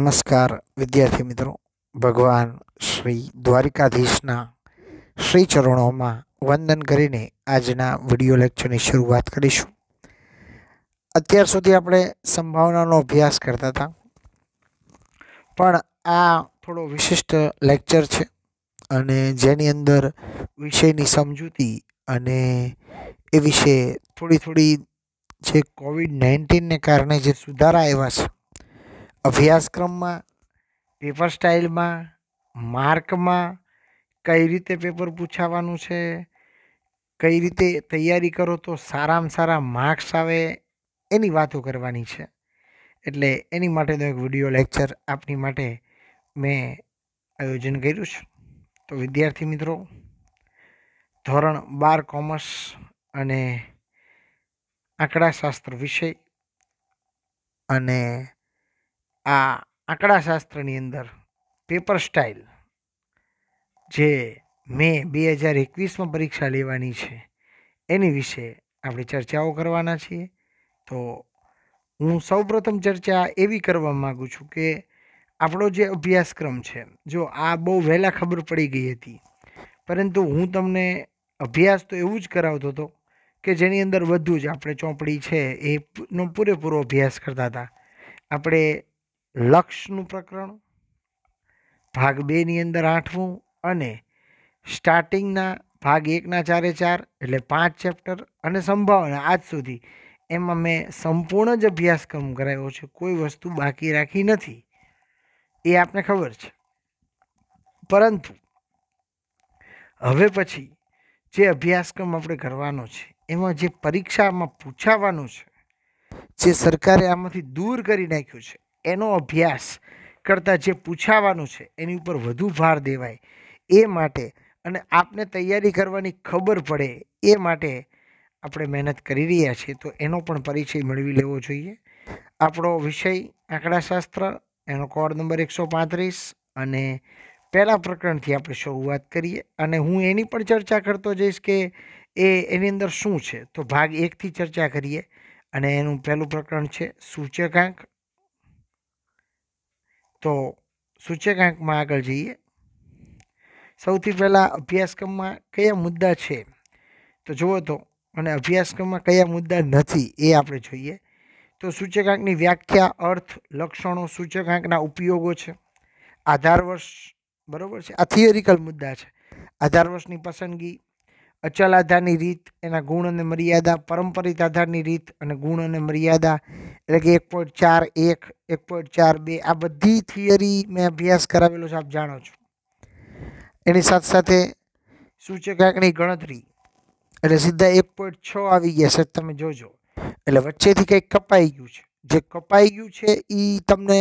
નમસ્કાર વિદ્યાર્થી મિત્રો ભગવાન શ્રી દ્વારિકાધીશના શ્રી ચરણોમાં વંદન કરીને આજના વિડીયો લેક્ચરની શરૂઆત કરીશું અત્યાર સુધી આપણે સંભાવનાનો અભ્યાસ કરતા હતા પણ આ થોડો વિશિષ્ટ લેક્ચર છે અને જેની અંદર વિષયની સમજૂતી અને એ વિશે થોડી થોડી જે કોવિડ નાઇન્ટીનને કારણે જે સુધારા આવ્યા છે અભ્યાસક્રમમાં પેપર સ્ટાઇલમાં માર્કમાં કઈ રીતે પેપર પૂછાવાનું છે કઈ રીતે તૈયારી કરો તો સારામાં સારા માર્ક્સ આવે એની વાતો કરવાની છે એટલે એની માટેનો એક વિડીયો લેક્ચર આપની માટે મેં આયોજન કર્યું છે તો વિદ્યાર્થી મિત્રો ધોરણ બાર કોમર્સ અને આંકડાશાસ્ત્ર વિષય અને આ આંકડા શાસ્ત્રની અંદર પેપર સ્ટાઇલ જે મે બે હજાર એકવીસમાં પરીક્ષા લેવાની છે એની વિશે આપણે ચર્ચાઓ કરવાના છીએ તો હું સૌપ્રથમ ચર્ચા એવી કરવા માગું છું કે આપણો જે અભ્યાસક્રમ છે જો આ બહુ વહેલા ખબર પડી ગઈ હતી પરંતુ હું તમને અભ્યાસ તો એવું જ કરાવતો હતો કે જેની અંદર બધું જ આપણે ચોપડી છે એનો પૂરેપૂરો અભ્યાસ કરતા હતા આપણે લક્ષનું પ્રકરણ ભાગ બેની અંદર આઠમું અને સ્ટાર્ટિંગના ભાગ એકના ચારે ચાર એટલે પાંચ ચેપ્ટર અને સંભાવના આજ સુધી એમાં મેં સંપૂર્ણ જ અભ્યાસક્રમ કરાવ્યો છે કોઈ વસ્તુ બાકી રાખી નથી એ આપને ખબર છે પરંતુ હવે પછી જે અભ્યાસક્રમ આપણે કરવાનો છે એમાં જે પરીક્ષામાં પૂછાવાનું છે જે સરકારે આમાંથી દૂર કરી નાખ્યું છે એનો અભ્યાસ કરતાં જે પૂછાવાનું છે એની ઉપર વધુ ભાર દેવાય એ માટે અને આપને તૈયારી કરવાની ખબર પડે એ માટે આપણે મહેનત કરી રહ્યા છીએ તો એનો પણ પરિચય મેળવી લેવો જોઈએ આપણો વિષય આંકડાશાસ્ત્ર એનો કોડ નંબર એકસો પાંત્રીસ અને પહેલાં પ્રકરણથી આપણે શરૂઆત કરીએ અને હું એની પણ ચર્ચા કરતો જઈશ કે એ એની અંદર શું છે તો ભાગ એકથી ચર્ચા કરીએ અને એનું પહેલું પ્રકરણ છે સૂચકાંક તો સૂચકાંકમાં આગળ જઈએ સૌથી પહેલાં અભ્યાસક્રમમાં કયા મુદ્દા છે તો જુઓ તો અને અભ્યાસક્રમમાં કયા મુદ્દા નથી એ આપણે જોઈએ તો સૂચકાંકની વ્યાખ્યા અર્થ લક્ષણો સૂચકાંકના ઉપયોગો છે આધાર વર્ષ બરાબર છે આ થિયરિકલ મુદ્દા છે આધાર વર્ષની પસંદગી અચલ આધારની રીત એના ગુણ અને મર્યાદા પરંપરિત આધારની રીત અને ગુણ અને મર્યાદા એટલે કે એક પોઈન્ટ ચાર એક એક પોઈન્ટ ચાર બે આ બધી થિયરી મેં અભ્યાસ કરાવેલો છે આપ જાણો છો એની સાથે સાથે સૂચકાંકની ગણતરી એટલે સીધા એક પોઈન્ટ છ આવી ગયા છે તમે જોજો એટલે વચ્ચેથી કંઈક કપાઈ ગયું છે જે કપાઈ ગયું છે એ તમને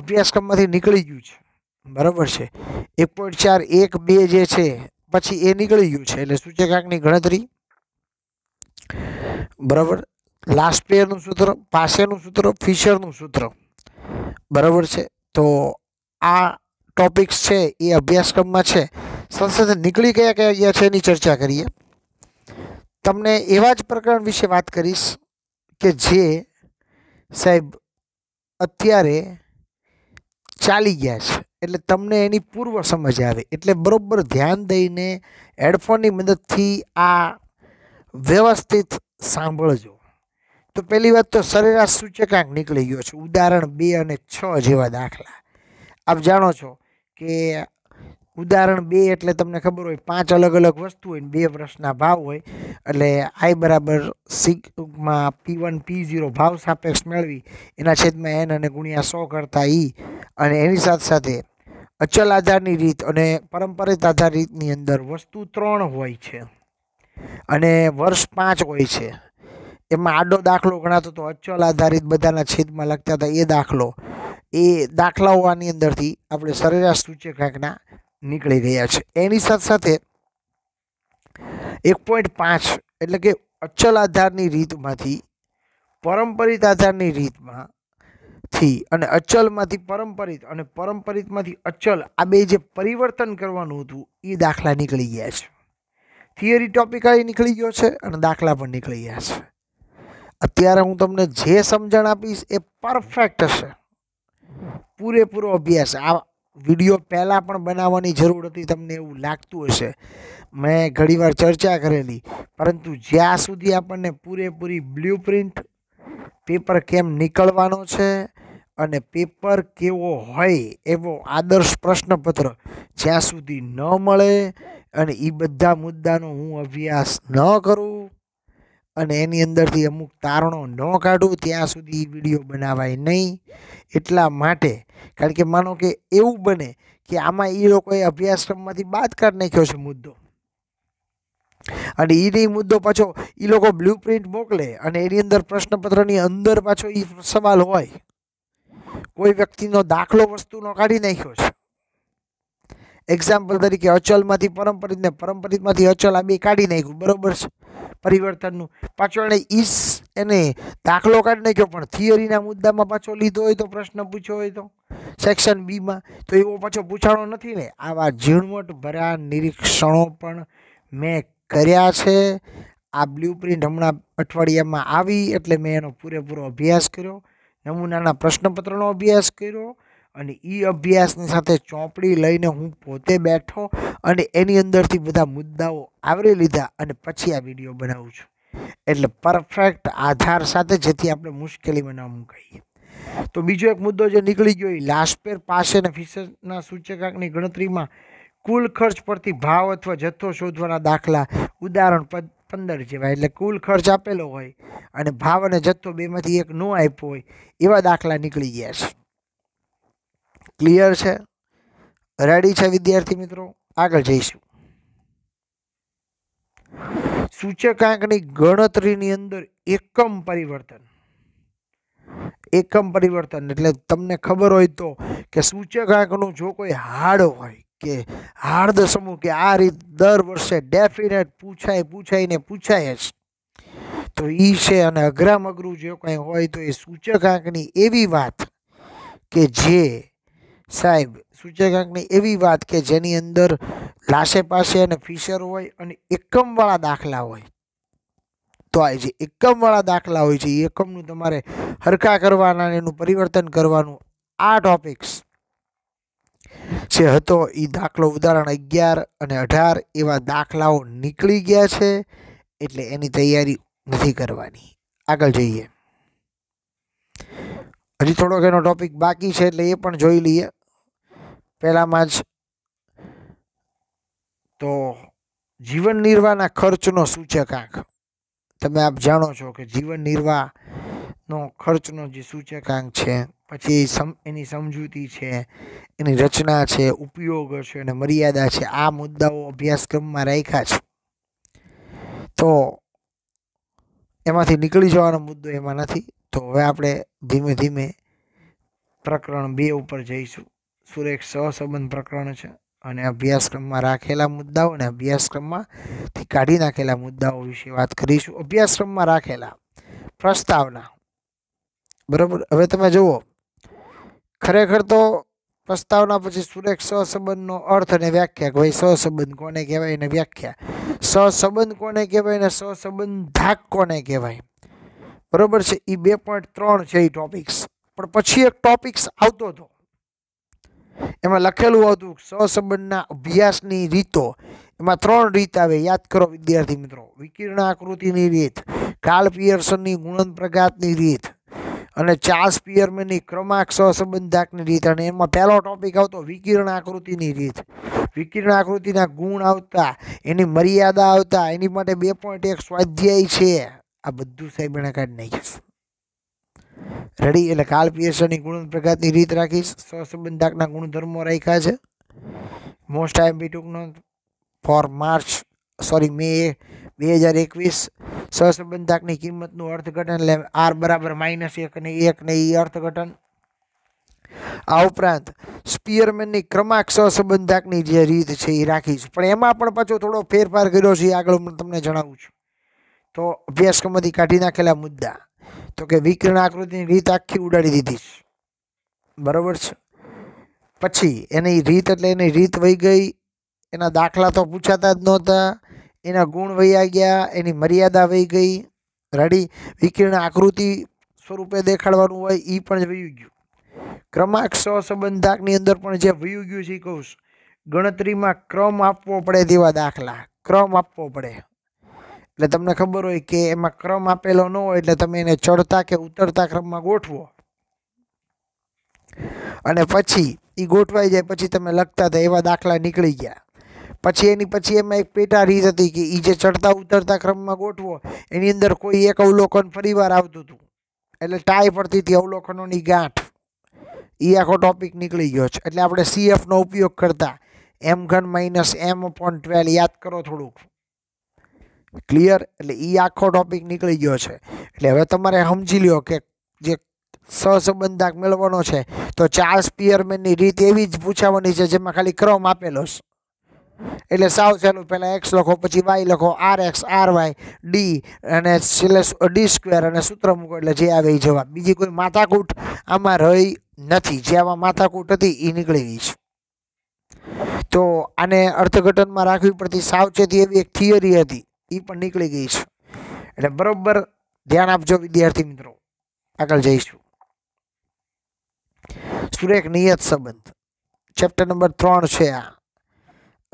અભ્યાસક્રમમાંથી નીકળી ગયું છે બરાબર છે એક પોઈન્ટ ચાર એક બે જે છે પછી એ નીકળી ગયું છે એટલે સૂચકાંકની ગણતરી બરાબર લાસ્ટ લાસ્ટ્રેયરનું સૂત્ર પાસેનું સૂત્ર ફિશરનું સૂત્ર બરાબર છે તો આ ટોપિક્સ છે એ અભ્યાસક્રમમાં છે સંસદ નીકળી કયા કયા ગયા છે એની ચર્ચા કરીએ તમને એવા જ પ્રકરણ વિશે વાત કરીશ કે જે સાહેબ અત્યારે ચાલી ગયા છે એટલે તમને એની પૂર્વ સમજ આવે એટલે બરાબર ધ્યાન દઈને હેડફોનની મદદથી આ વ્યવસ્થિત સાંભળજો તો પહેલી વાત તો સરેરાશ સૂચકાંક નીકળી ગયો છે ઉદાહરણ બે અને છ જેવા દાખલા આપ જાણો છો કે ઉદાહરણ બે એટલે તમને ખબર હોય પાંચ અલગ અલગ વસ્તુ હોય બે વર્ષના ભાવ હોય એટલે આઈ બરાબર સિગમાં પી વન પી ઝીરો ભાવ સાપેક્ષ મેળવી એના છેદમાં એન અને ગુણ્યા સો કરતા ઈ અને એની સાથે સાથે અચલ આધારની રીત અને પરંપરિત આધાર રીતની અંદર વસ્તુ ત્રણ હોય છે અને વર્ષ પાંચ હોય છે એમાં આડો દાખલો ગણાતો હતો અચલ આધારિત બધાના છેદમાં લખતા હતા એ દાખલો એ દાખલાઓ આની અંદરથી આપણે સરેરાશ સૂચકાંકના નીકળી ગયા છે એની સાથે સાથે એક પોઈન્ટ પાંચ એટલે કે અચલ આધારની રીતમાંથી પરંપરિત આધારની રીતમાં થી અને અચલમાંથી પરંપરિત અને પરંપરિતમાંથી અચલ આ બે જે પરિવર્તન કરવાનું હતું એ દાખલા નીકળી ગયા છે થિયરી ટોપિક ટોપિકલી નીકળી ગયો છે અને દાખલા પણ નીકળી ગયા છે અત્યારે હું તમને જે સમજણ આપીશ એ પરફેક્ટ હશે પૂરેપૂરો અભ્યાસ આ વિડીયો પહેલાં પણ બનાવવાની જરૂર હતી તમને એવું લાગતું હશે મેં ઘણીવાર ચર્ચા કરેલી પરંતુ જ્યાં સુધી આપણને પૂરેપૂરી બ્લુ પ્રિન્ટ પેપર કેમ નીકળવાનો છે અને પેપર કેવો હોય એવો આદર્શ પ્રશ્નપત્ર જ્યાં સુધી ન મળે અને એ બધા મુદ્દાનો હું અભ્યાસ ન કરું અને એની અંદરથી અમુક તારણો ન કાઢું ત્યાં સુધી વિડીયો બનાવાય નહીં એટલા માટે કારણ કે માનો કે એવું બને કે આમાં એ લોકોએ અભ્યાસક્રમમાંથી બાદ કાઢ નાખ્યો છે મુદ્દો અને એની મુદ્દો પાછો એ લોકો બ્લુ પ્રિન્ટ મોકલે અને એની અંદર પ્રશ્નપત્રની અંદર પાછો એ સવાલ હોય કોઈ વ્યક્તિનો દાખલો વસ્તુનો કાઢી નાખ્યો છે એક્ઝામ્પલ તરીકે અચલમાંથી પરંપરિતને પરંપરિતમાંથી અચલ આ બે કાઢી નાખ્યું બરાબર છે પરિવર્તનનું પાછો એણે ઈસ એને દાખલો કાઢી નાખ્યો પણ થિયરીના મુદ્દામાં પાછો લીધો હોય તો પ્રશ્ન પૂછ્યો હોય તો સેક્શન બીમાં તો એવો પાછો પૂછાણો નથી ને આવા ઝીણવટ ભરા નિરીક્ષણો પણ મેં કર્યા છે આ બ્લુ પ્રિન્ટ હમણાં અઠવાડિયામાં આવી એટલે મેં એનો પૂરેપૂરો અભ્યાસ કર્યો નમૂનાના પ્રશ્નપત્રનો અભ્યાસ કર્યો અને એ અભ્યાસની સાથે ચોપડી લઈને હું પોતે બેઠો અને એની અંદરથી બધા મુદ્દાઓ આવરી લીધા અને પછી આ વિડીયો બનાવું છું એટલે પરફેક્ટ આધાર સાથે જેથી આપણે મુશ્કેલીમાં ન કહીએ તો બીજો એક મુદ્દો જે નીકળી ગયો એ લાશપેર પાસેના ફિસરના સૂચકાંકની ગણતરીમાં કુલ ખર્ચ પરથી ભાવ અથવા જથ્થો શોધવાના દાખલા ઉદાહરણ પંદર જેવા એટલે કુલ ખર્ચ આપેલો હોય અને ભાવ અને જથ્થો બેમાંથી એક ન આપ્યો હોય એવા દાખલા નીકળી ગયા છે ક્લિયર છે રેડી છે વિદ્યાર્થી મિત્રો આગળ જઈશું સૂચકાંકની ગણતરીની અંદર એકમ પરિવર્તન એકમ પરિવર્તન એટલે તમને ખબર હોય તો કે સૂચકાંકનું જો કોઈ હાડ હોય કે હાર્દ સમૂહ કે આ રીત દર વર્ષે ડેફિનેટ પૂછાય પૂછાય ને પૂછાય જ તો એ છે અને અઘરામ અઘરું જે કંઈ હોય તો એ સૂચકાંકની એવી વાત કે જે સાહેબ સૂચકાંકની એવી વાત કે જેની અંદર લાશે પાસે અને ફિશર હોય અને એકમવાળા દાખલા હોય તો આ જે એકમવાળા દાખલા હોય છે એ એકમનું તમારે હરકા કરવાના એનું પરિવર્તન કરવાનું આ ટોપિક્સ જે હતો એ દાખલો ઉદાહરણ અગિયાર અને અઢાર એવા દાખલાઓ નીકળી ગયા છે એટલે એની તૈયારી નથી કરવાની આગળ જઈએ હજી થોડોક એનો ટોપિક બાકી છે એટલે એ પણ જોઈ લઈએ પહેલામાં જ તો જીવન નિર્વાહના ખર્ચનો સૂચકાંક તમે આપ જાણો છો કે જીવન નિર્વાહનો ખર્ચનો જે સૂચકાંક છે પછી એની સમજૂતી છે એની રચના છે ઉપયોગ છે અને મર્યાદા છે આ મુદ્દાઓ અભ્યાસક્રમમાં રાખ્યા છે તો એમાંથી નીકળી જવાનો મુદ્દો એમાં નથી તો હવે આપણે ધીમે ધીમે પ્રકરણ બે ઉપર જઈશું સુરેખ સહસંબંધ પ્રકરણ છે અને અભ્યાસક્રમમાં રાખેલા મુદ્દાઓ અને અભ્યાસક્રમમાંથી કાઢી નાખેલા મુદ્દાઓ વિશે વાત કરીશું અભ્યાસક્રમમાં રાખેલા પ્રસ્તાવના બરાબર હવે તમે જુઓ ખરેખર તો પ્રસ્તાવના પછી સુરેખ સહસંબંધનો અર્થ અને વ્યાખ્યા કે ભાઈ સહસંબંધ કોને કહેવાય અને વ્યાખ્યા સહસંબંધ કોને કહેવાય અને ધાક કોને કહેવાય બરાબર છે એ બે પોઈન્ટ ત્રણ છે એ ટોપિક્સ પણ પછી એક ટોપિક્સ આવતો હતો એમાં લખેલું હતું સહસંબંધના અભ્યાસની રીતો એમાં ત્રણ રીત આવે યાદ કરો વિદ્યાર્થી મિત્રો વિકિરણ આકૃતિની રીત કાલ પિયર્સનની ગુણન પ્રઘાતની રીત અને ચાર્લ્સ પિયરમેનની ક્રમાંક સહસંબંધાકની રીત અને એમાં પહેલો ટોપિક આવતો વિકિરણ આકૃતિની રીત વિકિરણ આકૃતિના ગુણ આવતા એની મર્યાદા આવતા એની માટે બે પોઈન્ટ એક સ્વાધ્યાય છે આ બધું સાહેબ એણે કાઢી નાખ્યું રડી એટલે કાળ પિયર્સની ગુણ પ્રકારની રીત રાખીશ સહસંબંધાકના ગુણધર્મો રાખ્યા છે મોસ્ટ આઈ બી ટૂંકનો ફોર માર્ચ સોરી મે બે હજાર એકવીસ સ્વસંબંધાકની કિંમતનું અર્થઘટન એટલે આર બરાબર માઇનસ એક ને એક ને એ અર્થઘટન આ ઉપરાંત સ્પિયરમેનની ક્રમાંક સહસંબંધાકની જે રીત છે એ રાખીશ પણ એમાં પણ પાછો થોડો ફેરફાર કર્યો છે એ આગળ હું તમને જણાવું છું તો અભ્યાસક્રમમાંથી કાઢી નાખેલા મુદ્દા તો કે વિકિરણ આકૃતિની રીત આખી ઉડાડી દીધી બરાબર છે પછી એની રીત એટલે એની રીત વહી ગઈ એના દાખલા તો પૂછાતા જ નહોતા એના ગુણ વહ્યા ગયા એની મર્યાદા વહી ગઈ રેડી વિકિરણ આકૃતિ સ્વરૂપે દેખાડવાનું હોય એ પણ વયું ગયું ક્રમાંક સહસંબંધાકની અંદર પણ જે વયું ગયું છે એ કહું ગણતરીમાં ક્રમ આપવો પડે તેવા દાખલા ક્રમ આપવો પડે એટલે તમને ખબર હોય કે એમાં ક્રમ આપેલો ન હોય એટલે તમે એને ચડતા કે ઉતરતા ક્રમમાં ગોઠવો અને પછી એ ગોઠવાઈ જાય પછી તમે લખતા હતા એવા દાખલા નીકળી ગયા પછી એની પછી એમાં એક પેટા રીત હતી કે એ જે ચડતા ઉતરતા ક્રમમાં ગોઠવો એની અંદર કોઈ એક અવલોકન ફરીવાર આવતું હતું એટલે ટાઈ પડતી હતી અવલોકનોની ગાંઠ એ આખો ટોપિક નીકળી ગયો છે એટલે આપણે સીએફનો ઉપયોગ કરતા એમ ઘન માઇનસ એમ પોઈન્ટ ટ્વેલ્વ યાદ કરો થોડુંક ક્લિયર એટલે એ આખો ટોપિક નીકળી ગયો છે એટલે હવે તમારે સમજી લ્યો કે જે સહસંબંધાક મેળવવાનો છે તો ચાર્લ્સ સ્પિયરમેનની રીત એવી જ પૂછાવાની છે જેમાં ખાલી ક્રમ આપેલો છે એટલે સાવ સહેલું પહેલાં એક્સ લખો પછી વાય લખો R X R Y D અને છેલ્લે ડી સ્ક્વેર અને સૂત્ર મૂકો એટલે જે આવે એ જવાબ બીજી કોઈ માથાકૂટ આમાં રહી નથી જે આમાં માથાકૂટ હતી એ નીકળી ગઈ છે તો આને અર્થઘટનમાં રાખવી પડતી સાવચેતી એવી એક થિયરી હતી એ પણ નીકળી ગઈ છે એટલે બરોબર ધ્યાન આપજો વિદ્યાર્થી મિત્રો આગળ જઈશું સુરેખ નિયત સંબંધ ચેપ્ટર નંબર ત્રણ છે આ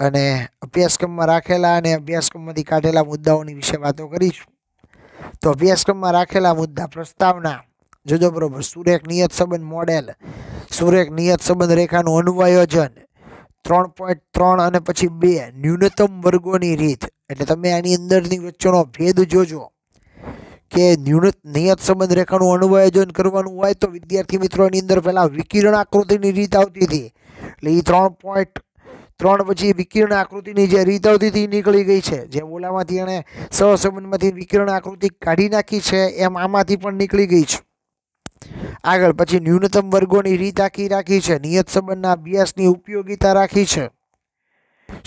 અને અભ્યાસક્રમમાં રાખેલા અને અભ્યાસક્રમમાંથી કાઢેલા મુદ્દાઓની વિશે વાતો કરીશું તો અભ્યાસક્રમમાં રાખેલા મુદ્દા પ્રસ્તાવના જોજો બરોબર સુરેખ નિયત સંબંધ મોડેલ સુરેખ નિયત સંબંધ રેખાનું અનુવાયોજન ત્રણ પોઈન્ટ ત્રણ અને પછી બે ન્યૂનતમ વર્ગોની રીત એટલે તમે આની અંદરની વચ્ચેનો ભેદ જોજો કે ન્યૂનત નિયત સંબંધ રેખાનું અણુઆયોજન કરવાનું હોય તો વિદ્યાર્થી મિત્રોની અંદર પહેલાં વિકિરણ આકૃતિની રીત આવતી હતી એટલે એ ત્રણ પોઈન્ટ ત્રણ પછી વિકિરણ આકૃતિની જે રીત આવતી હતી નીકળી ગઈ છે જે ઓલામાંથી એણે સહસંબંધમાંથી વિકિરણ આકૃતિ કાઢી નાખી છે એમ આમાંથી પણ નીકળી ગઈ છે આગળ પછી ન્યૂનતમ વર્ગોની રીત આખી રાખી છે નિયત સંબંધના અભ્યાસની ઉપયોગિતા રાખી છે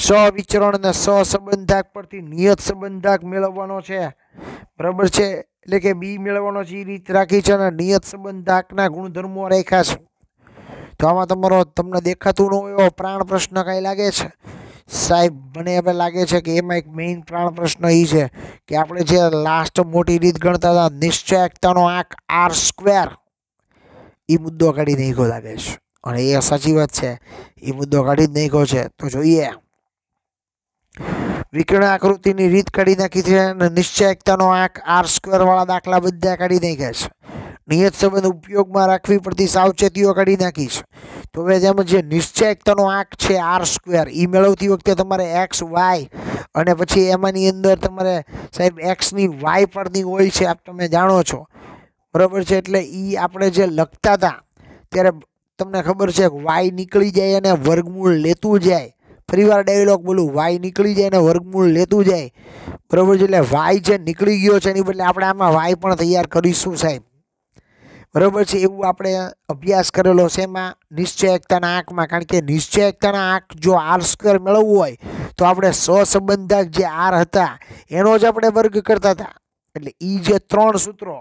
સવિચરણ અને સહસંબંધાક પરથી નિયત સંબંધાક મેળવવાનો છે બરાબર છે એટલે કે બી મેળવવાનો છે એ રીત રાખી છે અને નિયત સંબંધાકના ગુણધર્મો રાખ્યા છે તો આમાં તમારો તમને દેખાતું ન હોય એવો પ્રાણ પ્રશ્ન કાંઈ લાગે છે સાહેબ મને હવે લાગે છે કે એમાં એક મેઇન પ્રાણ પ્રશ્ન એ છે કે આપણે જે લાસ્ટ મોટી રીત ગણતા હતા નિશ્ચયકતાનો આંક આર સ્ક્વેર એ મુદ્દો કાઢી નાખ્યો લાગે છે અને એ સાચી વાત છે એ મુદ્દો કાઢી જ નાખ્યો છે તો જોઈએ એમ વિકર્ણ આકૃતિની રીત કાઢી નાખી છે અને નિશ્ચય એકતાનો આંક આર સ્ક્વેરવાળા દાખલા બધા કાઢી નાખ્યા છે નિયત સંબંધ ઉપયોગમાં રાખવી પડતી સાવચેતીઓ કાઢી નાખી છે તો હવે જેમ જે નિશ્ચય એકતાનો આંક છે આર સ્ક્વેર એ મેળવતી વખતે તમારે એક્સ વાય અને પછી એમાંની અંદર તમારે સાહેબ એક્સની વાય પરની હોય છે આપ તમે જાણો છો બરાબર છે એટલે એ આપણે જે લખતા હતા ત્યારે તમને ખબર છે વાય નીકળી જાય અને વર્ગમૂળ લેતું જાય ફરીવાર ડાયલોગ બોલું વાય નીકળી જાય ને વર્ગમૂળ લેતું જાય બરાબર છે એટલે વાય જે નીકળી ગયો છે એની બદલે આપણે આમાં વાય પણ તૈયાર કરીશું સાહેબ બરાબર છે એવું આપણે અભ્યાસ કરેલો છે એમાં નિશ્ચય એકતાના આંકમાં કારણ કે નિશ્ચય એકતાના આંક જો આર સ્ક્વેર મેળવવું હોય તો આપણે સહસંબંધક જે આર હતા એનો જ આપણે વર્ગ કરતા હતા એટલે એ જે ત્રણ સૂત્રો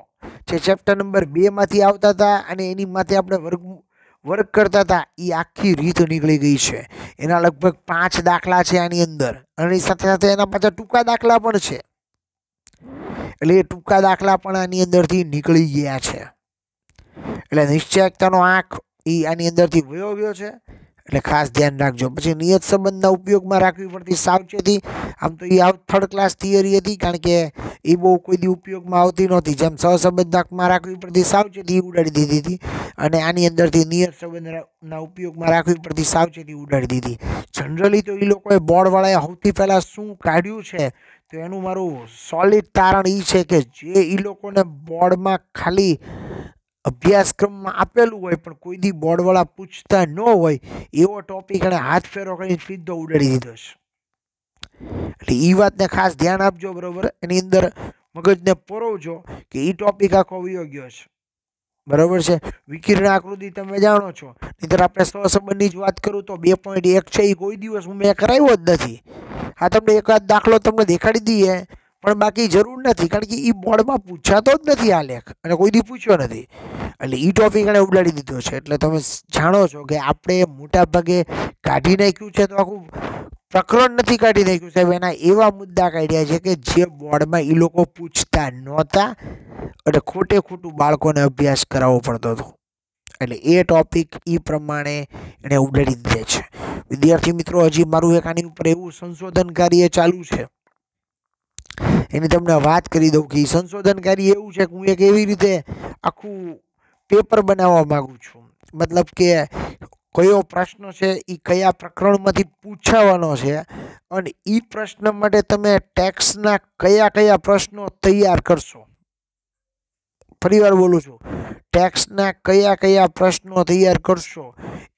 જે ચેપ્ટર નંબર બેમાંથી આવતા હતા અને એની માથે આપણે વર્ગ વર્ક કરતા હતા એ આખી રીત નીકળી ગઈ છે એના લગભગ પાંચ દાખલા છે આની અંદર અને સાથે સાથે એના પાછા ટૂંકા દાખલા પણ છે એટલે એ ટૂંકા દાખલા પણ આની અંદરથી નીકળી ગયા છે એટલે નિશ્ચયકતાનો આંખ એ આની અંદરથી વયો ગયો છે એટલે ખાસ ધ્યાન રાખજો પછી નિયત સંબંધના ઉપયોગમાં રાખવી પડતી સાવચેતી આમ તો એ આઉટ થર્ડ ક્લાસ થિયરી હતી કારણ કે એ બહુ કોઈ દી ઉપયોગમાં આવતી નહોતી જેમ સહસંબંધકમાં રાખવી પડતી સાવચેતી ઉડાડી દીધી હતી અને આની અંદરથી નિયત સંબંધના ઉપયોગમાં રાખવી પડતી સાવચેતી ઉડાડી દીધી જનરલી તો એ લોકોએ બોર્ડવાળાએ સૌથી પહેલાં શું કાઢ્યું છે તો એનું મારું સોલિડ તારણ એ છે કે જે એ લોકોને બોર્ડમાં ખાલી અભ્યાસક્રમમાં આપેલું હોય પણ કોઈ દી બોર્ડવાળા પૂછતા ન હોય એવો ટોપિક એણે હાથ ફેરો કરીને સીધો ઉડાડી દીધો છે એટલે એ વાતને ખાસ ધ્યાન આપજો બરાબર એની અંદર મગજને પરોવજો કે એ ટોપિક આખો વયો છે બરાબર છે વિકિરણ આકૃતિ તમે જાણો છો નહીતર આપણે સહસંબંધની જ વાત કરું તો બે પોઈન્ટ એક છે એ કોઈ દિવસ મેં કરાવ્યો જ નથી હા તમને એકાદ દાખલો તમને દેખાડી દઈએ પણ બાકી જરૂર નથી કારણ કે એ બોર્ડમાં પૂછાતો જ નથી આ લેખ અને કોઈ દી પૂછ્યો નથી એટલે એ ટોપિક એણે ઉડાડી દીધો છે એટલે તમે જાણો છો કે આપણે મોટાભાગે કાઢી નાખ્યું છે તો આખું પ્રકરણ નથી કાઢી નાખ્યું સાહેબ એના એવા મુદ્દા કાઢ્યા છે કે જે બોર્ડમાં એ લોકો પૂછતા નહોતા એટલે ખોટે ખોટું બાળકોને અભ્યાસ કરાવવો પડતો હતો એટલે એ ટોપિક એ પ્રમાણે એણે ઉડાડી દીધા છે વિદ્યાર્થી મિત્રો હજી મારું એક આની ઉપર એવું સંશોધન કાર્ય ચાલુ છે એની તમને વાત કરી દઉં કે સંશોધન કાર્ય એવું છે કે હું એક એવી રીતે આખું પેપર બનાવવા માગું છું મતલબ કે કયો પ્રશ્ન છે એ કયા પ્રકરણમાંથી પૂછાવાનો છે અને એ પ્રશ્ન માટે તમે ટેક્સના કયા કયા પ્રશ્નો તૈયાર કરશો ફરીવાર બોલું છું ટેક્સના કયા કયા પ્રશ્નો તૈયાર કરશો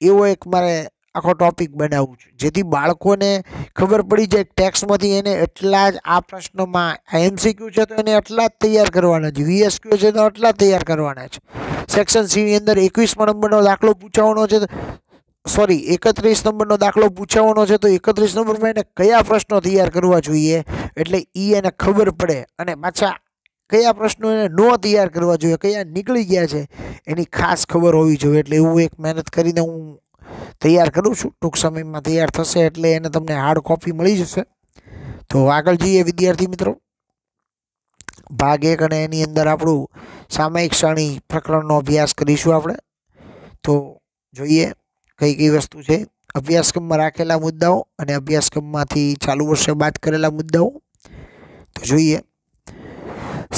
એવો એક મારે આખો ટોપિક બનાવું છું જેથી બાળકોને ખબર પડી જાય ટેક્સમાંથી એને એટલા જ આ પ્રશ્નોમાં એમસીક્યુ છે તો એને એટલા જ તૈયાર કરવાના છે વીએસક્યુ છે તો એટલા જ તૈયાર કરવાના છે સેક્શન સીની અંદર એકવીસમો નંબરનો દાખલો પૂછાવાનો છે સોરી એકત્રીસ નંબરનો દાખલો પૂછાવવાનો છે તો એકત્રીસ નંબરમાં એને કયા પ્રશ્નો તૈયાર કરવા જોઈએ એટલે એ એને ખબર પડે અને પાછા કયા પ્રશ્નો એને ન તૈયાર કરવા જોઈએ કયા નીકળી ગયા છે એની ખાસ ખબર હોવી જોઈએ એટલે એવું એક મહેનત કરીને હું તૈયાર કરું છું ટૂંક સમયમાં તૈયાર થશે એટલે એને તમને હાર્ડ કોપી મળી જશે તો આગળ જઈએ વિદ્યાર્થી મિત્રો ભાગ એક અને એની અંદર આપણું સામયિક શ્રેણી પ્રકરણનો અભ્યાસ કરીશું આપણે તો જોઈએ કઈ કઈ વસ્તુ છે અભ્યાસક્રમમાં રાખેલા મુદ્દાઓ અને અભ્યાસક્રમમાંથી ચાલુ વર્ષે બાદ કરેલા મુદ્દાઓ તો જોઈએ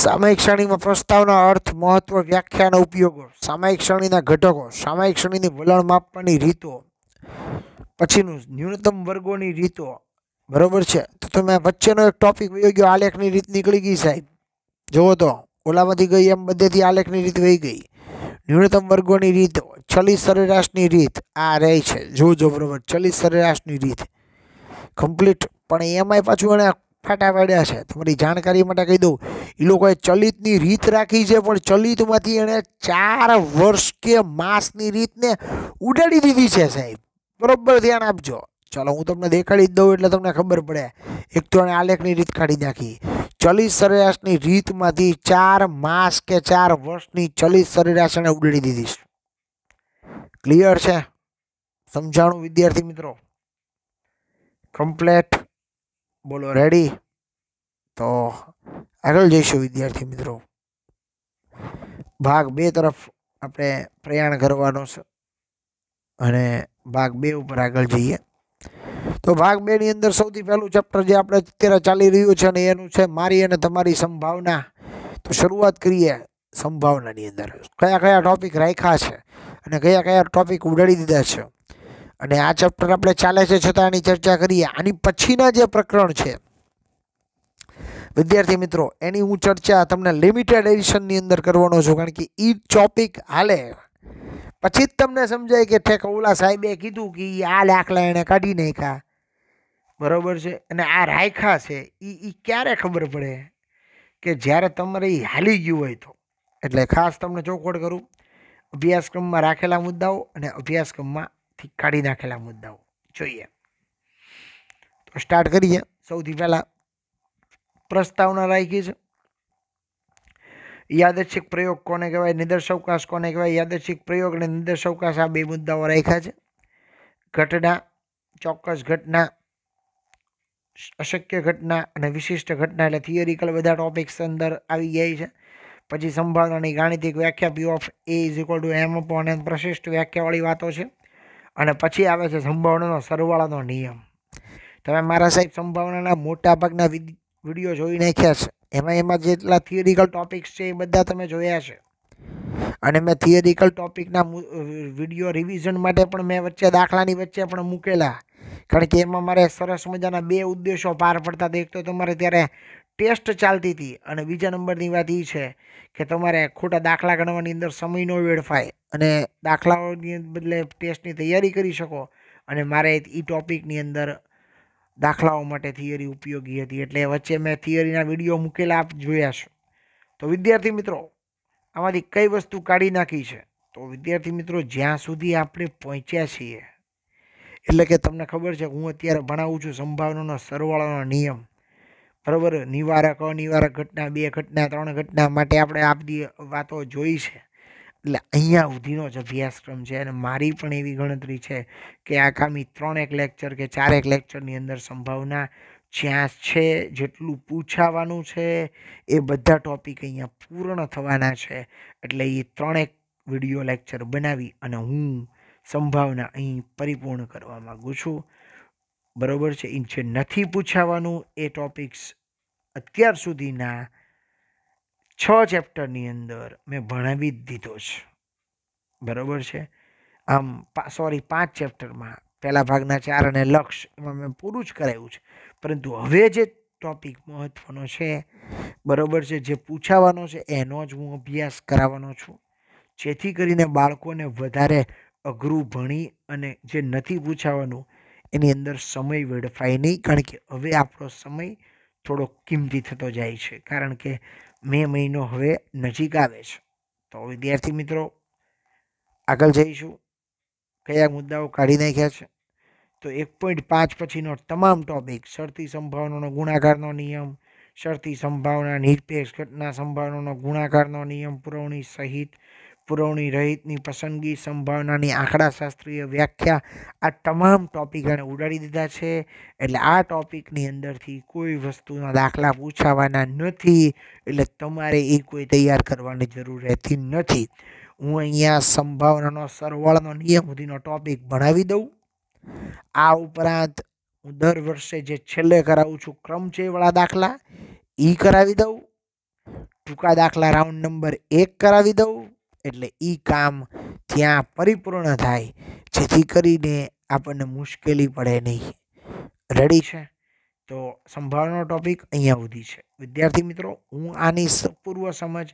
સામાયિક શ્રેણીમાં પ્રસ્તાવના અર્થ મહત્વ વ્યાખ્યાના ઉપયોગો સામાયિક શ્રેણીના ઘટકો સામાયિક શ્રેણીની વલણ માપવાની રીતો પછીનું ન્યૂનતમ વર્ગોની રીતો બરોબર છે તો તમે વચ્ચેનો એક ટોપિક વયો ગયો આલેખની રીત નીકળી ગઈ સાહેબ જુઓ તો ઓલામાંથી ગઈ એમ બધેથી આલેખની રીત વહી ગઈ ન્યૂનતમ વર્ગોની રીત છલી સરેરાશની રીત આ રહી છે જોજો બરોબર છલી સરેરાશની રીત કમ્પ્લીટ પણ એમાંય પાછું એણે ફાટા પાડ્યા છે તમારી જાણકારી માટે કહી દઉં એ લોકોએ ચલિતની રીત રાખી છે પણ ચલિતમાંથી એણે ચાર વર્ષ કે માસની રીતને ઉડાડી દીધી છે સાહેબ બરાબર ધ્યાન આપજો ચાલો હું તમને દેખાડી જ દઉં એટલે તમને ખબર પડે એક તો એણે આલેખની રીત કાઢી નાખી ચલિત સરેરાશની રીતમાંથી ચાર માસ કે ચાર વર્ષની ચલિત સરેરાશ એને ઉડાડી દીધીશ ક્લિયર છે સમજાણું વિદ્યાર્થી મિત્રો કમ્પ્લેટ બોલો રેડી તો આગળ જઈશું વિદ્યાર્થી મિત્રો ભાગ બે તરફ આપણે પ્રયાણ કરવાનો છે અને ભાગ બે ઉપર આગળ જઈએ તો ભાગ બેની અંદર સૌથી પહેલું ચેપ્ટર જે આપણે અત્યારે ચાલી રહ્યું છે ને એનું છે મારી અને તમારી સંભાવના તો શરૂઆત કરીએ સંભાવનાની અંદર કયા કયા ટોપિક રાખ્યા છે અને કયા કયા ટોપિક ઉડાડી દીધા છે અને આ ચેપ્ટર આપણે ચાલે છે છતાં આની ચર્ચા કરીએ આની પછીના જે પ્રકરણ છે વિદ્યાર્થી મિત્રો એની હું ચર્ચા તમને લિમિટેડ એડિશનની અંદર કરવાનો છું કારણ કે એ ટોપિક હાલે પછી જ તમને સમજાય કે ઠેક ઓલા સાહેબે કીધું કે આ દાખલા એણે કાઢી નાખ્યા બરાબર છે અને આ રાયખા છે એ એ ક્યારે ખબર પડે કે જ્યારે તમારે એ હાલી ગયું હોય તો એટલે ખાસ તમને ચોખવટ કરું અભ્યાસક્રમમાં રાખેલા મુદ્દાઓ અને અભ્યાસક્રમમાંથી કાઢી નાખેલા મુદ્દાઓ જોઈએ તો સ્ટાર્ટ કરીએ સૌથી પહેલાં પ્રસ્તાવના રાખી છે યાદચ્છિક પ્રયોગ કોને કહેવાય નિદર્શવકાશ કોને કહેવાય યાદચ્છિક પ્રયોગ અને નિદર્શવકાશ આ બે મુદ્દાઓ રાખ્યા છે ઘટના ચોક્કસ ઘટના અશક્ય ઘટના અને વિશિષ્ટ ઘટના એટલે થિયરિકલ બધા ટોપિક્સ અંદર આવી ગયા છે પછી સંભાવનાની ગાણિતિક વ્યાખ્યા P of A is equal to M upon M પ્રશિષ્ટ વ્યાખ્યાવાળી વાતો છે અને પછી આવે છે સંભાવનાનો સરવાળાનો નિયમ તમે મારા સાહેબ સંભાવનાના મોટાભાગના વિડીયો જોઈ નાખ્યા છે એમાં એમાં જેટલા થિયરિકલ ટોપિક્સ છે એ બધા તમે જોયા છે અને મેં થિયરિકલ ટોપિકના વિડીયો રિવિઝન માટે પણ મેં વચ્ચે દાખલાની વચ્ચે પણ મૂકેલા કારણ કે એમાં મારે સરસ મજાના બે ઉદ્દેશો પાર પડતા એક તો તમારે ત્યારે ટેસ્ટ ચાલતી હતી અને બીજા નંબરની વાત એ છે કે તમારે ખોટા દાખલા ગણવાની અંદર સમયનો વેડફાય અને દાખલાઓની બદલે ટેસ્ટની તૈયારી કરી શકો અને મારે એ ટોપિકની અંદર દાખલાઓ માટે થિયરી ઉપયોગી હતી એટલે વચ્ચે મેં થિયરીના વિડીયો મૂકેલા આપ જોયા છે તો વિદ્યાર્થી મિત્રો આમાંથી કઈ વસ્તુ કાઢી નાખી છે તો વિદ્યાર્થી મિત્રો જ્યાં સુધી આપણે પહોંચ્યા છીએ એટલે કે તમને ખબર છે હું અત્યારે ભણાવું છું સંભાવનાનો સરવાળાનો નિયમ બરાબર નિવારક અનિવારક ઘટના બે ઘટના ત્રણ ઘટના માટે આપણે આ બધી વાતો જોઈ છે એટલે અહીંયા સુધીનો જ અભ્યાસક્રમ છે અને મારી પણ એવી ગણતરી છે કે આગામી ત્રણ એક લેક્ચર કે ચાર એક લેક્ચરની અંદર સંભાવના જ્યાં છે જેટલું પૂછાવાનું છે એ બધા ટોપિક અહીંયા પૂર્ણ થવાના છે એટલે એ ત્રણેક વિડીયો લેક્ચર બનાવી અને હું સંભાવના અહીં પરિપૂર્ણ કરવા માગું છું બરાબર છે એ જે નથી પૂછાવાનું એ ટોપિક્સ અત્યાર સુધીના છ ચેપ્ટરની અંદર મેં ભણાવી જ દીધો છે બરાબર છે આમ સોરી પાંચ ચેપ્ટરમાં પહેલા ભાગના ચાર અને લક્ષ એમાં મેં પૂરું જ કરાવ્યું છે પરંતુ હવે જે ટોપિક મહત્ત્વનો છે બરાબર છે જે પૂછાવાનો છે એનો જ હું અભ્યાસ કરાવવાનો છું જેથી કરીને બાળકોને વધારે અઘરું ભણી અને જે નથી પૂછાવાનું એની અંદર સમય વેડફાય નહીં કારણ કે હવે આપણો સમય થોડો કિંમતી થતો જાય છે કારણ કે મે મહિનો હવે નજીક આવે છે તો વિદ્યાર્થી મિત્રો આગળ જઈશું કયા મુદ્દાઓ કાઢી નાખ્યા છે તો એક પોઈન્ટ પાંચ પછીનો તમામ ટોપિક શરતી સંભાવનાનો ગુણાકારનો નિયમ શરતી સંભાવના નિરપેક્ષ ઘટના સંભાવનાનો ગુણાકારનો નિયમ પુરવણી સહિત પુરવણી રહિતની પસંદગી સંભાવનાની આંકડાશાસ્ત્રીય વ્યાખ્યા આ તમામ ટોપિક એણે ઉડાડી દીધા છે એટલે આ ટોપિકની અંદરથી કોઈ વસ્તુના દાખલા પૂછાવાના નથી એટલે તમારે એ કોઈ તૈયાર કરવાની જરૂર રહેતી નથી હું અહીંયા સંભાવનાનો સરવાળનો નિયમ સુધીનો ટોપિક ભણાવી દઉં આ ઉપરાંત હું દર વર્ષે જે છેલ્લે કરાવું છું ક્રમ ચેવાળા દાખલા એ કરાવી દઉં ટૂંકા દાખલા રાઉન્ડ નંબર એક કરાવી દઉં એટલે એ કામ ત્યાં પરિપૂર્ણ થાય જેથી કરીને આપણને મુશ્કેલી પડે નહીં રેડી છે તો સંભાળનો ટોપિક અહીંયા સુધી છે વિદ્યાર્થી મિત્રો હું આની પૂર્વ સમજ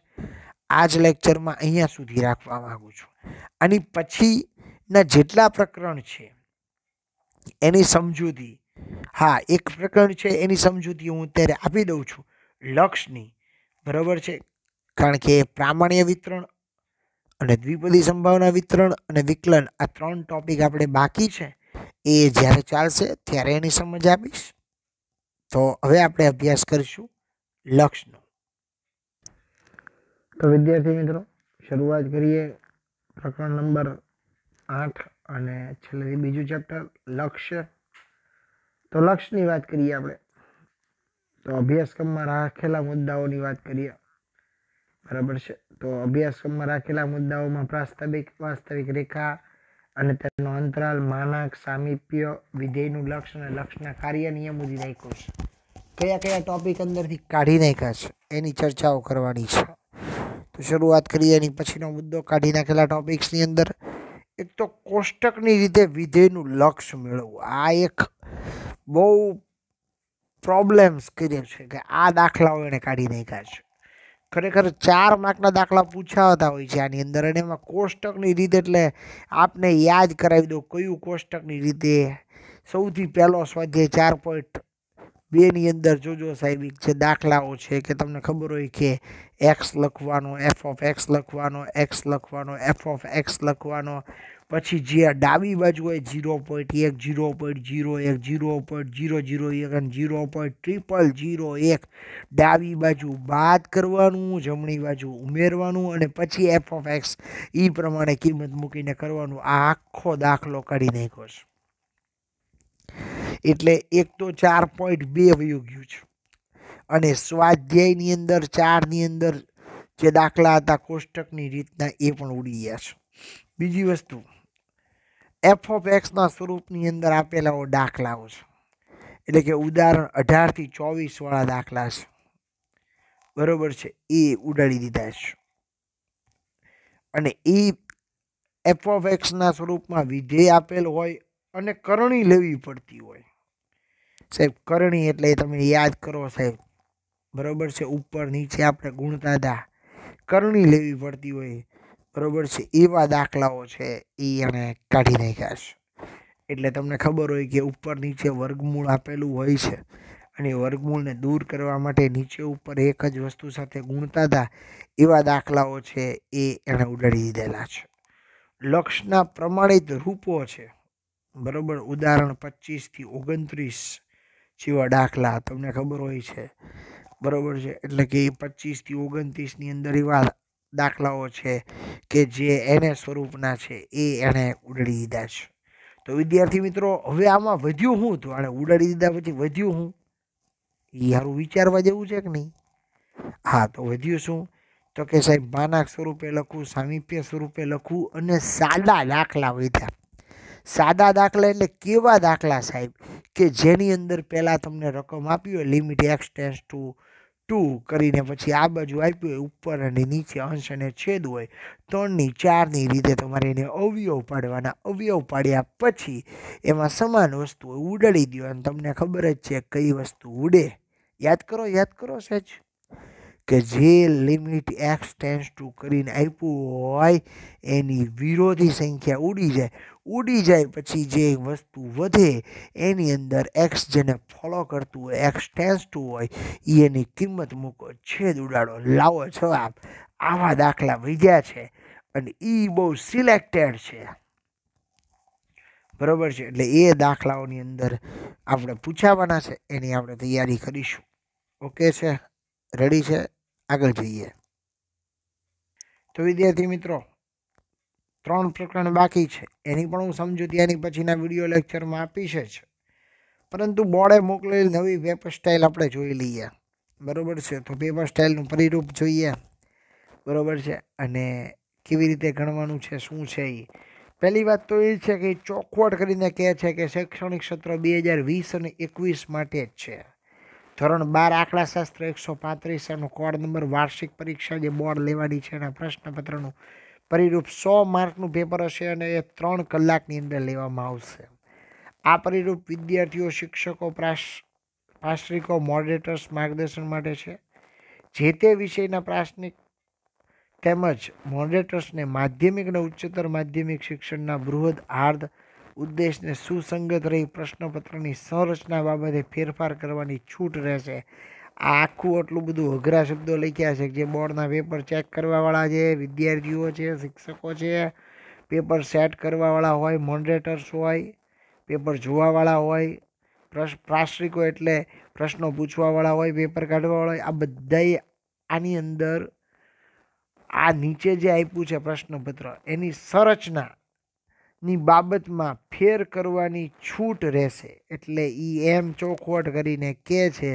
આ જ લેક્ચરમાં અહીંયા સુધી રાખવા માગું છું આની પછીના જેટલા પ્રકરણ છે એની સમજૂતી હા એક પ્રકરણ છે એની સમજૂતી હું અત્યારે આપી દઉં છું લક્ષની બરાબર છે કારણ કે પ્રામાણ્ય વિતરણ અને દ્વિપદી સંભાવના વિતરણ અને વિકલન આ ત્રણ ટોપિક આપણે બાકી છે એ જ્યારે ચાલશે ત્યારે એની સમજ આપીશ તો હવે આપણે અભ્યાસ કરીશું લક્ષનો તો વિદ્યાર્થી મિત્રો શરૂઆત કરીએ પ્રકરણ નંબર આઠ અને છેલ્લેથી બીજું ચેપ્ટર લક્ષ્ય તો લક્ષ્યની વાત કરીએ આપણે તો અભ્યાસક્રમમાં રાખેલા મુદ્દાઓની વાત કરીએ બરાબર છે તો અભ્યાસક્રમમાં રાખેલા મુદ્દાઓમાં પ્રાસ્તાવિક વાસ્તવિક રેખા અને તેનો અંતરાલ માનક સામીપ્ય વિધેયનું લક્ષ અને લક્ષના કાર્ય નિયમો જ રાખ્યો છે કયા કયા ટોપિક અંદરથી કાઢી નાખ્યા છે એની ચર્ચાઓ કરવાની છે તો શરૂઆત કરીએ એની પછીનો મુદ્દો કાઢી નાખેલા ટોપિક્સની અંદર એક તો કોષ્ટકની રીતે વિધેયનું લક્ષ મેળવવું આ એક બહુ પ્રોબ્લેમ્સ કર્યો છે કે આ દાખલાઓ એણે કાઢી નાખ્યા છે ખરેખર ચાર માર્કના દાખલા પૂછાવતા હોય છે આની અંદર અને એમાં કોષ્ટકની રીત એટલે આપને યાદ કરાવી દો કયું કોષ્ટકની રીતે સૌથી પહેલો સ્વાધ્યાય ચાર પોઈન્ટ બેની અંદર જોજો સાહેબ છે દાખલાઓ છે કે તમને ખબર હોય કે એક્સ લખવાનો એફ ઓફ એક્સ લખવાનો એક્સ લખવાનો એફ ઓફ એક્સ લખવાનો પછી જે ડાબી બાજુ હોય જીરો પોઈન્ટ એક જીરો પોઈન્ટ જીરો એક જીરો પોઈન્ટ જીરો જીરો એક અને જીરો પોઈન્ટ ટ્રિપલ ઝીરો એક ડાબી બાજુ બાદ કરવાનું જમણી બાજુ ઉમેરવાનું અને પછી એફ ઓફ એક્સ એ પ્રમાણે કિંમત મૂકીને કરવાનું આ આખો દાખલો કાઢી નાખ્યો છે એટલે એક તો ચાર પોઈન્ટ બે વયું ગયું છે અને સ્વાધ્યાયની અંદર ચારની અંદર જે દાખલા હતા કોષ્ટકની રીતના એ પણ ઉડી ગયા છે બીજી વસ્તુ એફ ઓફ એક્સના સ્વરૂપની અંદર આપેલા દાખલાઓ છે એટલે કે ઉદાહરણ અઢારથી ચોવીસવાળા દાખલા છે બરાબર છે એ ઉડાડી દીધા છે અને એ એફ ઓફ એક્સના સ્વરૂપમાં વિધેય આપેલ હોય અને કરણી લેવી પડતી હોય સાહેબ કરણી એટલે તમે યાદ કરો સાહેબ બરોબર છે ઉપર નીચે આપણે ગુણતા હતા કરણી લેવી પડતી હોય બરાબર છે એવા દાખલાઓ છે એ એણે કાઢી નાખ્યા છે એટલે તમને ખબર હોય કે ઉપર નીચે વર્ગમૂળ આપેલું હોય છે અને વર્ગમૂળને દૂર કરવા માટે નીચે ઉપર એક જ વસ્તુ સાથે ગુણતા હતા એવા દાખલાઓ છે એ એણે ઉડાડી દીધેલા છે લક્ષના પ્રમાણિત રૂપો છે બરાબર ઉદાહરણ પચીસથી ઓગણત્રીસ જેવા દાખલા તમને ખબર હોય છે બરાબર છે એટલે કે પચીસથી ઓગણત્રીસની અંદર એવા દાખલાઓ છે કે જે એને સ્વરૂપના છે એ એણે ઉડાડી દીધા છે તો વિદ્યાર્થી મિત્રો હવે આમાં વધ્યું હું તો આણે ઉડાડી દીધા પછી વધ્યું હું એ સારું વિચારવા જેવું છે કે નહીં હા તો વધ્યું શું તો કે સાહેબ માનાક સ્વરૂપે લખું સામીપ્ય સ્વરૂપે લખું અને સાદા દાખલા વધ્યા સાદા દાખલા એટલે કેવા દાખલા સાહેબ કે જેની અંદર પહેલાં તમને રકમ આપી હોય લિમિટ એક્સ ટુ ટુ કરીને પછી આ બાજુ આપ્યું હોય ઉપર અને નીચે અંશ અને છેદ હોય ત્રણની ચારની રીતે તમારે એને અવયવ પાડવાના અવયવ પાડ્યા પછી એમાં સમાન વસ્તુ ઉડાડી દો અને તમને ખબર જ છે કઈ વસ્તુ ઉડે યાદ કરો યાદ કરો સહેજ કે જે લિમિટ એક્સ ટેન્સ ટુ કરીને આપ્યું હોય એની વિરોધી સંખ્યા ઉડી જાય ઉડી જાય પછી જે વસ્તુ વધે એની અંદર એક્સ જેને ફોલો કરતું હોય એક્સ ટેન્સ ટુ હોય એ એની કિંમત મૂકો છેદ ઉડાડો લાવો જવાબ આવા દાખલા બીજા છે અને એ બહુ સિલેક્ટેડ છે બરાબર છે એટલે એ દાખલાઓની અંદર આપણે પૂછાવાના છે એની આપણે તૈયારી કરીશું ઓકે છે રેડી છે આગળ જઈએ તો વિદ્યાર્થી મિત્રો ત્રણ પ્રકરણ બાકી છે એની પણ હું સમજૂતી એની પછીના વિડીયો લેક્ચરમાં આપીશ જ પરંતુ બોર્ડે મોકલેલી નવી પેપર સ્ટાઇલ આપણે જોઈ લઈએ બરાબર છે તો પેપર સ્ટાઇલનું પરિરૂપ જોઈએ બરાબર છે અને કેવી રીતે ગણવાનું છે શું છે એ પહેલી વાત તો એ છે કે ચોખવટ કરીને કહે છે કે શૈક્ષણિક સત્ર બે હજાર વીસ અને એકવીસ માટે જ છે ધોરણ બાર આંકડાશાસ્ત્ર એકસો પાંત્રીસ એનો કોડ નંબર વાર્ષિક પરીક્ષા જે બોર્ડ લેવાની છે એના પ્રશ્નપત્રનું પરિરૂપ સો માર્કનું પેપર હશે અને એ ત્રણ કલાકની અંદર લેવામાં આવશે આ પરિરૂપ વિદ્યાર્થીઓ શિક્ષકો પ્રાશ પ્રાશ્રિકો મોડરેટર્સ માર્ગદર્શન માટે છે જે તે વિષયના પ્રાશ્નિક તેમજ મોડરેટર્સને માધ્યમિક અને ઉચ્ચતર માધ્યમિક શિક્ષણના બૃહદ આર્ધ ઉદ્દેશને સુસંગત રહી પ્રશ્નપત્રની સંરચના બાબતે ફેરફાર કરવાની છૂટ રહેશે આ આખું આટલું બધું અઘરા શબ્દો લખ્યા છે જે બોર્ડના પેપર ચેક કરવાવાળા છે વિદ્યાર્થીઓ છે શિક્ષકો છે પેપર સેટ કરવાવાળા હોય મોનરેટર્સ હોય પેપર જોવાવાળા હોય પ્રાશ્રિકો એટલે પ્રશ્નો પૂછવાવાળા હોય પેપર કાઢવાવાળા હોય આ બધાએ આની અંદર આ નીચે જે આપ્યું છે પ્રશ્નપત્ર એની સંરચના ની બાબતમાં ફેર કરવાની છૂટ રહેશે એટલે એ એમ ચોખવટ કરીને કહે છે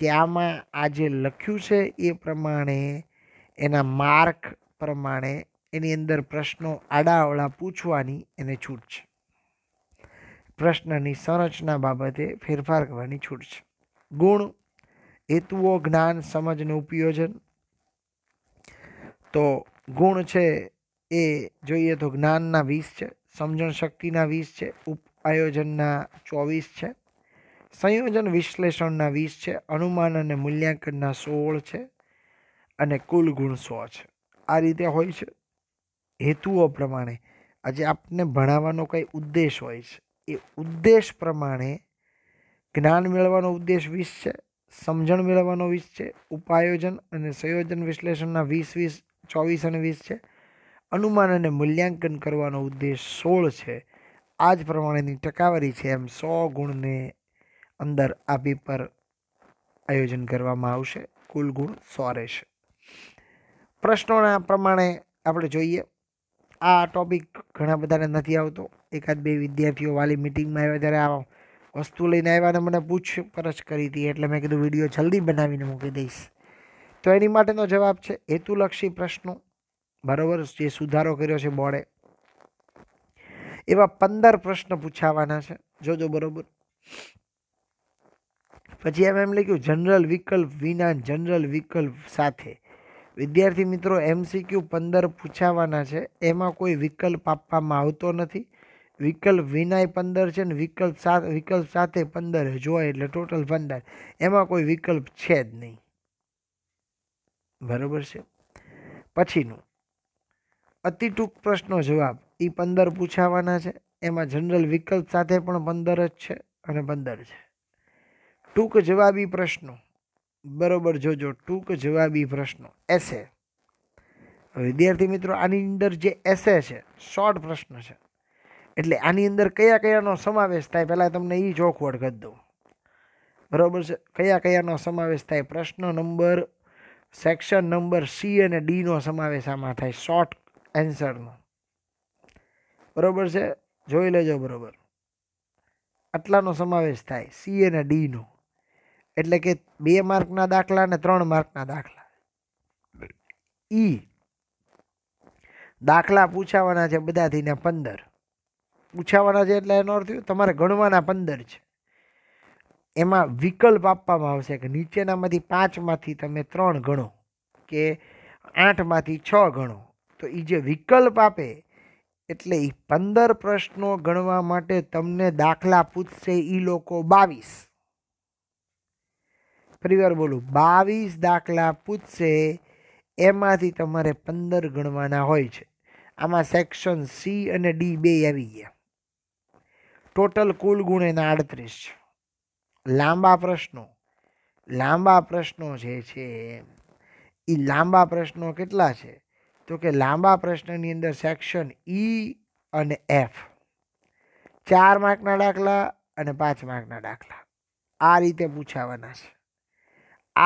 કે આમાં આ જે લખ્યું છે એ પ્રમાણે એના માર્ક પ્રમાણે એની અંદર પ્રશ્નો આડાઅવળા પૂછવાની એને છૂટ છે પ્રશ્નની સંરચના બાબતે ફેરફાર કરવાની છૂટ છે ગુણ હેતુઓ જ્ઞાન સમજનું ઉપયોજન તો ગુણ છે એ જોઈએ તો જ્ઞાનના વીસ છે સમજણ શક્તિના વીસ છે ઉપ આયોજનના ચોવીસ છે સંયોજન વિશ્લેષણના વીસ છે અનુમાન અને મૂલ્યાંકનના સોળ છે અને કુલ ગુણ સો છે આ રીતે હોય છે હેતુઓ પ્રમાણે આજે આપને ભણાવવાનો કંઈ ઉદ્દેશ હોય છે એ ઉદ્દેશ પ્રમાણે જ્ઞાન મેળવવાનો ઉદ્દેશ વીસ છે સમજણ મેળવવાનો વીસ છે ઉપાયોજન અને સંયોજન વિશ્લેષણના વીસ વીસ ચોવીસ અને વીસ છે અનુમાન અને મૂલ્યાંકન કરવાનો ઉદ્દેશ સોળ છે આ જ પ્રમાણેની ટકાવારી છે એમ સો ગુણને અંદર આપી પર આયોજન કરવામાં આવશે કુલ ગુણ સો રહેશે પ્રશ્નોના પ્રમાણે આપણે જોઈએ આ ટોપિક ઘણા બધાને નથી આવતો એકાદ બે વિદ્યાર્થીઓ વાલી મિટિંગમાં આવ્યા ત્યારે આ વસ્તુ લઈને આવ્યા અને મને પૂછપરછ કરી હતી એટલે મેં કીધું વિડીયો જલ્દી બનાવીને મૂકી દઈશ તો એની માટેનો જવાબ છે હેતુલક્ષી પ્રશ્નો બરાબર જે સુધારો કર્યો છે બોર્ડે એવા પંદર પ્રશ્ન પૂછાવાના છે જોજો બરોબર પછી એમ એમ લખ્યું જનરલ વિકલ્પ વિના જનરલ વિકલ્પ સાથે વિદ્યાર્થી મિત્રો એમસીક્યુ પંદર પૂછાવાના છે એમાં કોઈ વિકલ્પ આપવામાં આવતો નથી વિકલ્પ વિનાય પંદર છે ને વિકલ્પ સાથે વિકલ્પ સાથે પંદર જોય એટલે ટોટલ પંદર એમાં કોઈ વિકલ્પ છે જ નહીં બરાબર છે પછીનું અતિ ટૂંક પ્રશ્નો જવાબ એ પંદર પૂછાવાના છે એમાં જનરલ વિકલ્પ સાથે પણ પંદર જ છે અને પંદર છે ટૂંક જવાબી પ્રશ્નો બરોબર જોજો ટૂંક જવાબી પ્રશ્નો એસે વિદ્યાર્થી મિત્રો આની અંદર જે એસે છે શોર્ટ પ્રશ્ન છે એટલે આની અંદર કયા કયાનો સમાવેશ થાય પહેલાં તમને એ ચોખવડ કરી દઉં બરાબર છે કયા કયાનો સમાવેશ થાય પ્રશ્ન નંબર સેક્શન નંબર સી અને ડીનો સમાવેશ આમાં થાય શોર્ટ એન્સરનો બરાબર છે જોઈ લેજો બરાબર આટલાનો સમાવેશ થાય સી અને ડીનો એટલે કે બે માર્કના દાખલા અને ત્રણ માર્કના દાખલા ઈ e. દાખલા પૂછાવાના છે બધાથી ને પંદર પૂછાવાના છે એટલે એનો અર્થ થયો તમારે ગણવાના પંદર છે એમાં વિકલ્પ આપવામાં આવશે કે નીચેનામાંથી પાંચમાંથી તમે ત્રણ ગણો કે આઠમાંથી છ ગણો તો એ જે વિકલ્પ આપે એટલે એ પંદર પ્રશ્નો ગણવા માટે તમને દાખલા પૂછશે એ લોકો બાવીસ ફરીવાર બોલું બાવીસ દાખલા પૂછશે એમાંથી તમારે પંદર ગણવાના હોય છે આમાં સેક્શન સી અને ડી બે આવી ગયા ટોટલ કુલ ગુણ એના આડત્રીસ છે લાંબા પ્રશ્નો લાંબા પ્રશ્નો જે છે એ લાંબા પ્રશ્નો કેટલા છે તો કે લાંબા પ્રશ્નની અંદર સેક્શન ઈ e અને એફ ચાર માર્કના દાખલા અને પાંચ માર્કના દાખલા આ રીતે પૂછાવાના છે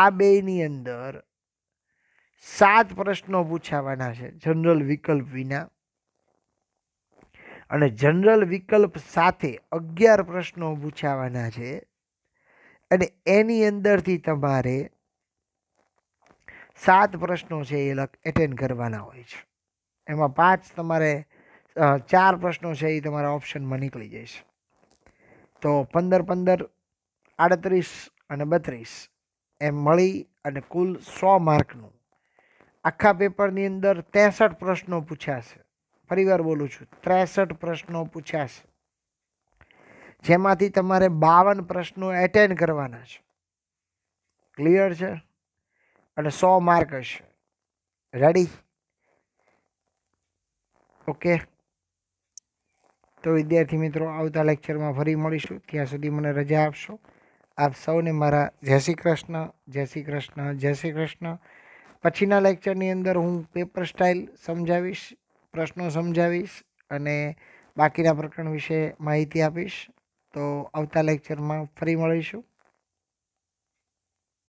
આ બેની અંદર સાત પ્રશ્નો પૂછાવાના છે જનરલ વિકલ્પ વિના અને જનરલ વિકલ્પ સાથે અગિયાર પ્રશ્નો પૂછાવાના છે અને એની અંદરથી તમારે સાત પ્રશ્નો છે એ લગ એટેન્ડ કરવાના હોય છે એમાં પાંચ તમારે ચાર પ્રશ્નો છે એ તમારા ઓપ્શનમાં નીકળી જશે તો પંદર પંદર આડત્રીસ અને બત્રીસ એમ મળી અને કુલ સો માર્કનું આખા પેપરની અંદર ત્રેસઠ પ્રશ્નો પૂછાશે ફરીવાર બોલું છું ત્રેસઠ પ્રશ્નો પૂછાશે જેમાંથી તમારે બાવન પ્રશ્નો એટેન્ડ કરવાના છે ક્લિયર છે એટલે સો માર્ક હશે રેડી ઓકે તો વિદ્યાર્થી મિત્રો આવતા લેક્ચરમાં ફરી મળીશું ત્યાં સુધી મને રજા આપશો આપ સૌને મારા જય શ્રી કૃષ્ણ જય શ્રી કૃષ્ણ જય શ્રી કૃષ્ણ પછીના લેક્ચરની અંદર હું પેપર સ્ટાઇલ સમજાવીશ પ્રશ્નો સમજાવીશ અને બાકીના પ્રકરણ વિશે માહિતી આપીશ તો આવતા લેક્ચરમાં ફરી મળીશું